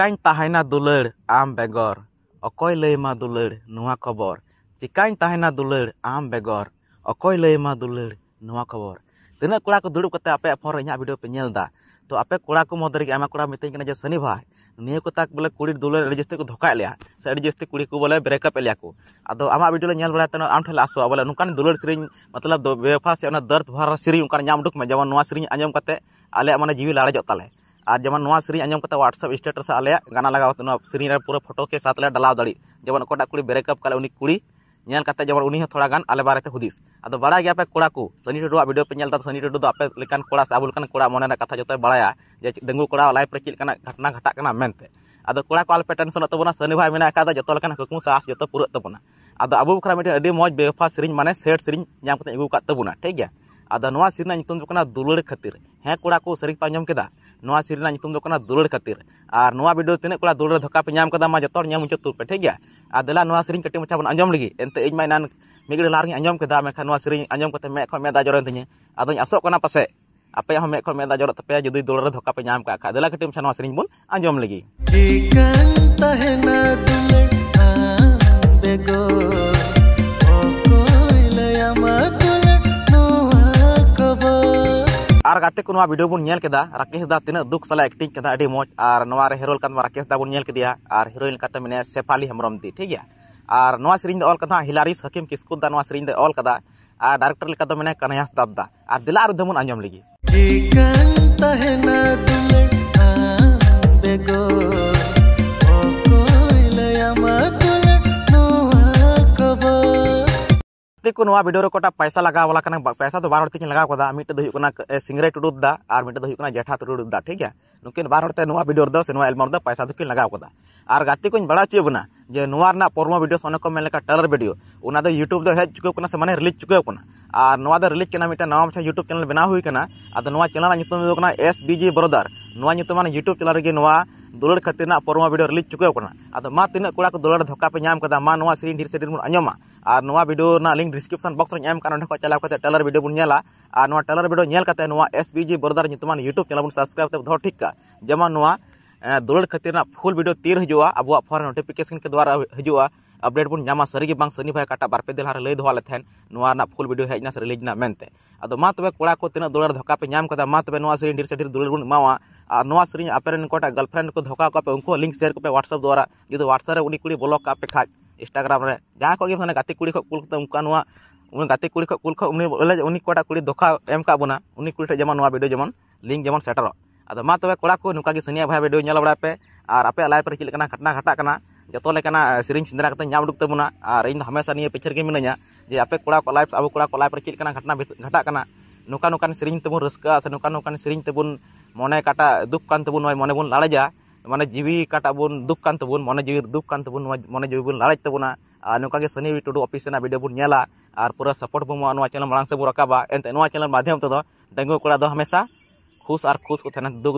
ᱪᱤᱠᱟᱹᱧ ᱛᱟᱦᱮᱱᱟ ᱫᱩᱞᱟᱹᱲ ᱟᱢ ᱵᱮᱜᱚᱨ ᱚᱠᱚᱭ ᱞᱟᱹᱭᱟᱢᱟ ᱫᱩᱞᱟᱹᱲ ᱱᱚᱣᱟ ᱠᱷᱚᱵᱚᱨ ᱪᱤᱠᱟᱹᱧ ᱛᱟᱦᱮᱱᱟ ᱫᱩᱞᱟᱹᱲ ᱟᱢ ᱵᱮᱜᱚᱨ ᱚᱠᱚᱭ ᱞᱟᱹᱭᱟᱢᱟ ᱫᱩᱞᱟᱹᱲ ᱱᱚᱣᱟ ᱠᱷᱚᱵᱚᱨ ᱛᱤᱱᱟᱹᱜ ᱠᱚᱲᱟ ᱠᱚ ᱫᱩᱲᱩᱵ ᱠᱟᱛᱮ ᱟᱯᱮᱭᱟᱜ ᱯᱷᱳᱱ ᱨᱮ ᱤᱧᱟᱹᱜ ᱵᱷᱤᱰᱤᱭᱳ ᱯᱮ ᱧᱮᱞ ᱮᱫᱟ ᱛᱚ ᱟᱯᱮ ᱠᱚᱲᱟ ᱠᱚ ᱢᱚᱫᱽᱫᱷᱮ ᱨᱮᱜᱮ ᱟᱭᱢᱟ ᱠᱚᱲᱟ ᱢᱤᱛᱟᱹᱧ ᱠᱟᱱᱟ ᱡᱮ ᱥᱟᱹᱱᱤ ᱵᱷᱟᱭ ᱱᱤᱭᱟᱹ ᱠᱚ ᱛᱟᱠ ᱵᱚᱞᱮ ᱠᱩᱲᱤ ᱫᱩᱞᱟᱹᱲ ᱟᱹᱰᱤ ᱡᱟᱹᱥᱛᱤ ᱠᱚ ᱫᱷᱚᱠᱟᱭᱮᱫ ᱞᱮᱭᱟ ᱥᱮ ᱟᱹᱰᱤ ᱡᱟᱹᱥᱛᱤ ᱠᱩᱲᱤ ᱠᱚ ᱵᱚᱞᱮ ᱵᱨᱮᱠᱟᱯ ᱮᱫ ᱞᱮᱭᱟ ᱠᱚ ᱟᱫᱚ ᱟᱢᱟᱜ ᱵᱷᱤᱰᱤᱭᱳ ᱞᱮ ᱧᱮᱞ ᱵᱟᱲᱟᱭ ᱛᱮ ᱟᱢ ᱴᱷᱮᱱ ᱞᱮ ᱟᱥᱚᱜᱼᱟ ᱵᱚᱞᱮ ᱱᱚᱝᱠᱟᱱ ᱫᱩᱞᱟᱹᱲ ᱥᱮᱨᱮᱧ ᱢᱚᱛᱞᱚᱵ ᱵᱮᱵᱷᱟ ᱥᱮ ᱚᱱᱟ ᱫᱚᱨᱫ ᱵᱷᱟᱨᱟ ᱥᱮᱨᱮᱧ ᱚᱱᱠᱟᱱ ᱧᱟᱢ ᱩᱰᱩᱠ ᱢᱮ ᱡᱮᱢᱚᱱ ᱱᱚᱣᱟ ᱥᱮᱨᱮᱧ ᱟᱸᱡᱚᱢ ᱠᱟᱛᱮ ᱟᱞᱮᱭᱟᱜ ᱢᱟᱱᱮ ᱡᱤᱣᱤ ᱞᱟᱲᱮᱡᱚᱜ ᱛᱟᱞᱮ आज जमान से आज ह्वाट्सअप स्टेटस आलिए गाना लगा सेरी पूरा फोटो के साथ डाला दाड़ी जमन अटा कुड़ी ब्रेकअप का कुड़ी नल करते थोड़ा गान अले बारे हूदीस अब बड़ा गया पे कोड़ा को सनी टुडुआ वीडियो पे नलता तो सनी टुडु तो आपे लेकान कोड़ा साबुल कान कोड़ा कथा जो बड़ा जे डेंगू कड़ा लाइफ रे चलना घटना घटा करना मेंते अब कोड़ा को आलपे टेंशन तबना सनी भाई मैं का जो कुकमु साहस जो पूरा तबना अब अब खाना मिट्टी अभी मज़ बेफा सेरी माने सेट सेरी अगुका ठीक है अब सेरी दुलड़ खातर हे कड़ा को सेरी पाजा ᱱᱚᱣᱟ ᱥᱤᱨ ᱨᱮᱱᱟᱜ ᱧᱩᱛᱩᱢ ᱫᱚ ᱠᱟᱱᱟ ᱫᱩᱞᱟᱹᱲ ᱠᱷᱟᱹᱛᱤᱨ ᱟᱨ ᱱᱚᱣᱟ ᱵᱷᱤᱰᱤᱭᱳ ᱛᱤᱱᱟᱹᱜ ᱠᱚᱲᱟ ᱫᱩᱞᱟᱹᱲ ᱫᱷᱚᱠᱟ ᱯᱮ ᱧᱟᱢ ᱠᱟᱫᱟ ᱢᱟ ᱡᱚᱛᱚ ᱦᱚᱲ ᱧᱟᱢ ᱢᱩᱪᱟᱹᱫ ᱛᱩᱨ ᱯᱮ ᱴᱷᱤᱠ ᱜᱮᱭᱟ ᱟᱨ ᱫᱮᱞᱟ ᱱᱚᱣᱟ ᱥᱮᱨᱮᱧ ᱠᱟᱹᱴᱤᱡ ᱢᱟᱪᱷᱟ ᱵᱚᱱ ᱟᱸᱡᱚᱢ ᱞᱟᱹᱜᱤᱫ ᱮᱱᱛᱮ ᱤᱧ ᱢᱟ ᱮᱱᱟᱱ ᱢᱤᱫ ᱜᱷᱟᱹᱲᱤᱡ ᱞᱟᱦᱟ ᱨᱮᱧ ᱟᱸᱡᱚᱢ ᱠᱮᱫᱟ ᱢᱮᱱᱠᱷᱟᱱ ᱱᱚᱣᱟ ᱥᱮᱨᱮᱧ ᱟᱸᱡᱚᱢ ᱠᱟᱛᱮ ᱢᱮᱫ ᱠᱷᱚᱱ ᱢᱮᱫ ᱫᱟᱜ ᱡᱚᱨᱚᱭᱮᱱ ᱛᱤᱧᱟᱹ ᱟᱫᱚᱧ ᱟᱥᱚᱜ ᱠᱟᱱᱟ ᱯᱟᱥᱮ ᱟᱯᱮᱭᱟᱜ ᱦᱚᱸ ᱢᱮᱫ ᱠᱷᱚᱱ ᱢᱮᱫ ᱫᱟᱜ ᱡᱚᱨᱚᱜ ᱛᱟᱯᱮᱭᱟ ᱡᱩᱫᱤ ᱫᱩᱞᱟᱹᱲ ᱨᱮ ᱫᱷᱚᱠᱟ ᱯᱮ ᱧᱟᱢ ᱠᱟᱜ ᱠᱷᱟᱡ ᱫᱮᱞᱟ ᱠᱟᱹᱴᱤᱡ ᱢᱟᱪᱷᱟ ᱱᱚᱣᱟ ᱥᱮᱨᱮᱧ ᱵᱚᱱ ᱟᱸᱡᱚᱢ ᱞᱟᱹᱜᱤᱫ ᱴᱷᱤᱠᱟᱹᱱ ᱛᱟᱦᱮᱱᱟ ᱫᱩᱞᱟᱹᱲ और गाते को वीडियो बन राकेश दा तीन दुख साला एक्टिंग कदा अभी मज और हिरो राकेश दा बन और हिरोइन कते मेने सेफाली हेम्रम दी ठीक है और नवा ऑल कदा हिलारिस हकीम किस्कु दा नवा ऑल कदा और डायरेक्टर लेका दा कन्हैया सदाब और दिला और दमन लगी ᱜᱟᱛᱮ ᱠᱚ ᱱᱚᱣᱟ ᱵᱷᱤᱰᱤᱭᱳ ᱨᱮ ᱚᱠᱟᱴᱟᱜ ᱯᱚᱭᱥᱟ ᱞᱟᱜᱟᱣ ᱵᱟᱞᱟ ᱠᱟᱱᱟ ᱯᱚᱭᱥᱟ ᱫᱚ ᱵᱟᱨ ᱦᱚᱲ ᱛᱮᱠᱤᱱ ᱞᱟᱜᱟᱣ ᱠᱟᱫᱟ ᱢᱤᱫᱴᱮᱱ ᱫᱚ ᱦᱩᱭᱩᱜ ᱠᱟᱱᱟ ᱥᱤᱝᱨᱟᱹᱭ ᱴᱩᱰᱩ ᱫᱟ ᱟᱨ ᱢᱤᱫᱴᱮᱱ ᱫᱚ ᱦᱩᱭᱩᱜ ᱠᱟᱱᱟ ᱡᱮᱴᱷᱟ ᱴᱩᱰᱩ ᱫᱟ ᱴᱷᱤᱠ ᱜᱮᱭᱟ ᱱᱩᱠᱤᱱ ᱵᱟᱨ ᱦᱚᱲᱛᱮ ᱱᱚᱣᱟ ᱵᱷᱤᱰᱤᱭᱳ ᱨᱮᱫᱚ ᱥᱮ ᱱᱚᱣᱟ ᱮᱞᱵᱟᱢ ᱨᱮᱫᱚ ᱯᱚᱭᱥᱟ ᱫᱚᱠᱤᱱ ᱞᱟᱜᱟᱣ ᱠᱟᱫᱟ ᱟᱨ ᱜᱟᱛᱮ ᱠᱚᱧ ᱵᱟᱲᱟᱭ ᱦᱚᱪᱚᱭᱮᱫ ᱵᱚᱱᱟ ᱡᱮ ᱱᱚᱣᱟ ᱨᱮᱱᱟᱜ ᱯᱨᱚᱢᱳ ᱵᱷᱤᱰᱤᱭᱳ ᱚᱱᱟ ᱠᱚ ᱢᱮᱱ ᱞᱮᱠᱟ ᱴᱟᱞᱟᱨ ᱵᱷᱤᱰᱤᱭᱳ ᱚᱱᱟ ᱫᱚ ᱤᱭᱩᱴᱩᱵᱽ ᱫᱚ ᱦᱮᱡ ᱪᱩᱠᱟᱹᱣ ᱠᱟᱱᱟ ᱥᱮ ᱢᱟᱱᱮ ᱨᱤᱞᱤᱡ ᱪᱩᱠᱟᱹᱣ ᱠᱟᱱᱟ ᱟᱨ ᱱᱚᱣᱟ ᱫᱚ ᱨᱤᱞᱤᱡ ᱠᱟᱱᱟ ᱢᱤᱫᱴᱟᱝ ᱱᱟᱣᱟ ᱢᱟᱪᱷᱟ ᱤᱭᱩᱴᱩᱵᱽ ᱪᱮᱱᱮᱞ ᱵᱮᱱᱟᱣ ᱦᱩᱭ ᱠᱟᱱᱟ ᱟᱫᱚ ᱱᱚᱣᱟ ᱪᱮᱱᱮᱞ ᱨᱮᱱᱟᱜ ᱧᱩᱛᱩᱢ ᱫᱚ ᱠᱟᱱᱟ ᱮᱥ ᱵᱤ ᱡᱤ ᱵᱨᱚᱫᱟᱨ ᱱᱚᱣᱟ ᱧᱩᱛᱩᱢᱟᱱ ᱤᱭᱩᱴᱩᱵᱽ ᱪᱮᱱᱮᱞ ᱨᱮᱜᱮ ᱱᱚᱣᱟ ᱫᱩᱞᱟᱹᱲ ᱠᱷᱟᱹᱛᱤᱨ ᱨᱮᱱᱟᱜ ᱯᱨᱚᱢᱳ ᱵᱷᱤᱰᱤᱭᱳ ᱨᱤᱞᱤᱡ ᱪᱩᱠᱟᱹᱣ ᱠᱟᱱᱟ ᱟᱫᱚ ᱢᱟ ᱛᱤᱱᱟᱹᱜ ᱠᱚᱲᱟ ᱠᱚ ᱫᱩᱞᱟᱹᱲ ᱫᱷᱚᱠᱟ ᱯᱮ ᱧᱟᱢ ᱠᱟᱫᱟ ᱢᱟ ᱱᱚᱣᱟ ᱥᱮᱨᱮᱧ ᱰᱷᱮᱨ ᱥᱮᱨᱮᱧ ᱵᱚᱱ ᱟᱸᱡᱚᱢᱟ और ना भिडियो लिंक डिस्क्रिपन बक्स में को चलाव करते टेलर भिडियो बन टेलर भिडियो नाते एस पी जी बरदार यूट्यूब चैनल बन सब्सक्राइब करते दौर ठीक है जमान दुलड़ खातिर फुल भिडियो तीर हजार अब फोन नोटिफिकेशन के द्वारा हजार अपडेट बन सारी बांग सनी भाई काटा बारपे दिल लै दवा फुल भिडियो हेना रिलीजना मेंते अब मा कड़ा को तीन दुलड़ धोखा पे नाम मा तब सी ढेर से ढेर दुलड़ बन और सीरी आपेन को को धोखा को उनको लिंक शेयर को पे व्हाट्सअप द्वारा जो व्हाट्सअप उनी कुड़ी ब्लॉक का पे खाज़ इंस्टाग्राम जहाँ गति कुड़ी कुल गति कुछ कुल कटा कुड़ी धोखा एम का कुड़ी जमान भिडियो जमान लिंक जमान सेटर अब माँ तब कड़ा को नौका सनिया भाई भिडियो ना बड़ा पे और आपे लाइफ में चलना घटना घटना जो सीरी सिंदा नाम उड़ूकना और इन हमेशा नहीं पिछर के मिना जे आपे कड़ा लाइफ अब कड़ा लाइफ में चलना घटना घटना नौका नौकान सीरी तब रुका नौका नौकान सीरी तब मन काटा दुख कान तब मन बन लड़ेजा ᱢᱟᱱᱮ ᱡᱤᱣᱤ ᱚᱠᱟᱴᱟᱜ ᱵᱚᱱ ᱫᱩᱠ ᱠᱟᱱ ᱛᱟᱵᱚᱱ ᱢᱚᱱᱮ ᱡᱤᱣᱤ ᱫᱩᱠ ᱠᱟᱱ ᱛᱟᱵᱚᱱ ᱱᱚᱣᱟ ᱢᱚᱱᱮ ᱡᱤᱣᱤ ᱵᱚᱱ ᱞᱟᱲᱟᱡ ᱛᱟᱵᱚᱱᱟ ᱟᱨ ᱱᱚᱝᱠᱟ ᱜᱮ ᱥᱟᱹᱱᱤ ᱴᱩᱰᱩ ᱚᱯᱷᱤᱥ ᱨᱮᱱᱟᱜ ᱵᱷᱤᱰᱤᱭᱳ ᱵᱚᱱ ᱧᱮᱞᱟ ᱟᱨ ᱯᱩᱨᱟᱹ ᱥᱟᱯᱳᱨᱴ ᱵᱚᱱ ᱮᱢᱚᱜᱼᱟ ᱱᱚᱣᱟ ᱪᱮᱱᱮᱞ ᱢᱟᱲᱟᱝ ᱥᱮᱫ ᱵᱚᱱ ᱨᱟᱠᱟᱵᱟ ᱮᱱᱛᱮ ᱱᱚᱣᱟ ᱪᱮᱱᱮᱞ ᱢᱟᱫᱽᱫᱷᱚᱢ ᱛᱮᱫᱚ ᱰᱟᱺᱜᱩᱣᱟᱹ ᱠᱚᱲᱟ ᱫᱚ ᱦᱟᱢᱮᱥᱟ ᱠᱷᱩᱥ ᱟᱨ ᱠᱷᱩᱥ ᱠᱚ ᱛᱟᱦᱮᱱᱟ ᱫᱩᱠ